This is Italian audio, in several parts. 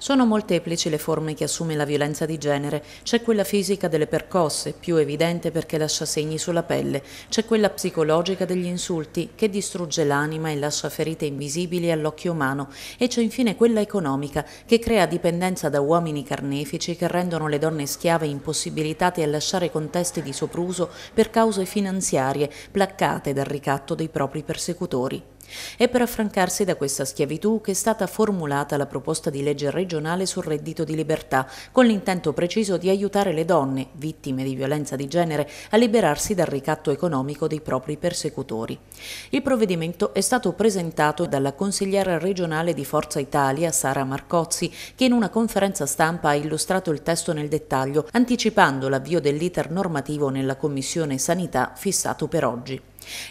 Sono molteplici le forme che assume la violenza di genere, c'è quella fisica delle percosse, più evidente perché lascia segni sulla pelle, c'è quella psicologica degli insulti che distrugge l'anima e lascia ferite invisibili all'occhio umano e c'è infine quella economica che crea dipendenza da uomini carnefici che rendono le donne schiave impossibilitate a lasciare contesti di sopruso per cause finanziarie, placcate dal ricatto dei propri persecutori. È per affrancarsi da questa schiavitù che è stata formulata la proposta di legge regionale sul reddito di libertà, con l'intento preciso di aiutare le donne, vittime di violenza di genere, a liberarsi dal ricatto economico dei propri persecutori. Il provvedimento è stato presentato dalla consigliera regionale di Forza Italia, Sara Marcozzi, che in una conferenza stampa ha illustrato il testo nel dettaglio, anticipando l'avvio dell'iter normativo nella Commissione Sanità fissato per oggi.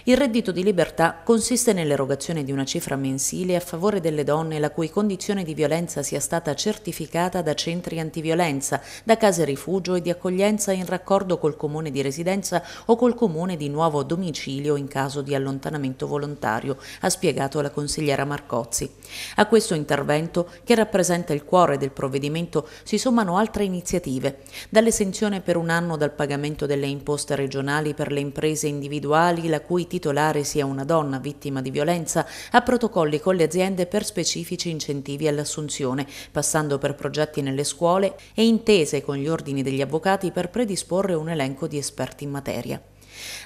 Il reddito di libertà consiste nell'erogazione di una cifra mensile a favore delle donne la cui condizione di violenza sia stata certificata da centri antiviolenza, da case rifugio e di accoglienza in raccordo col comune di residenza o col comune di nuovo domicilio in caso di allontanamento volontario, ha spiegato la consigliera Marcozzi. A questo intervento, che rappresenta il cuore del provvedimento, si sommano altre iniziative, dall'esenzione per un anno dal pagamento delle imposte regionali per le imprese individuali, la la cui titolare sia una donna vittima di violenza, a protocolli con le aziende per specifici incentivi all'assunzione, passando per progetti nelle scuole e intese con gli ordini degli avvocati per predisporre un elenco di esperti in materia.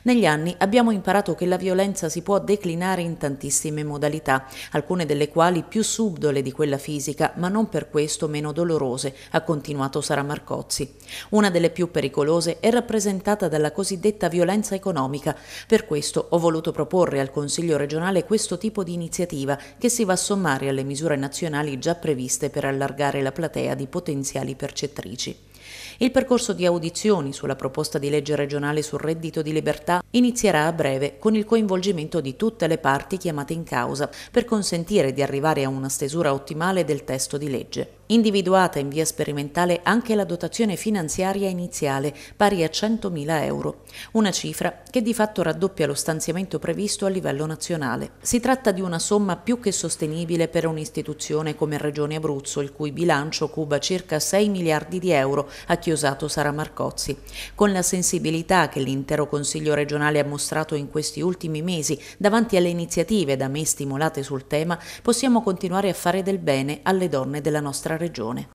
Negli anni abbiamo imparato che la violenza si può declinare in tantissime modalità, alcune delle quali più subdole di quella fisica, ma non per questo meno dolorose, ha continuato Sara Marcozzi. Una delle più pericolose è rappresentata dalla cosiddetta violenza economica. Per questo ho voluto proporre al Consiglio regionale questo tipo di iniziativa che si va a sommare alle misure nazionali già previste per allargare la platea di potenziali percettrici. Il percorso di audizioni sulla proposta di legge regionale sul reddito di libertà inizierà a breve con il coinvolgimento di tutte le parti chiamate in causa per consentire di arrivare a una stesura ottimale del testo di legge. Individuata in via sperimentale anche la dotazione finanziaria iniziale, pari a 100.000 euro, una cifra che di fatto raddoppia lo stanziamento previsto a livello nazionale. Si tratta di una somma più che sostenibile per un'istituzione come Regione Abruzzo, il cui bilancio cuba circa 6 miliardi di euro, ha chiosato Sara Marcozzi. Con la sensibilità che l'intero Consiglio regionale ha mostrato in questi ultimi mesi davanti alle iniziative da me stimolate sul tema, possiamo continuare a fare del bene alle donne della nostra regione.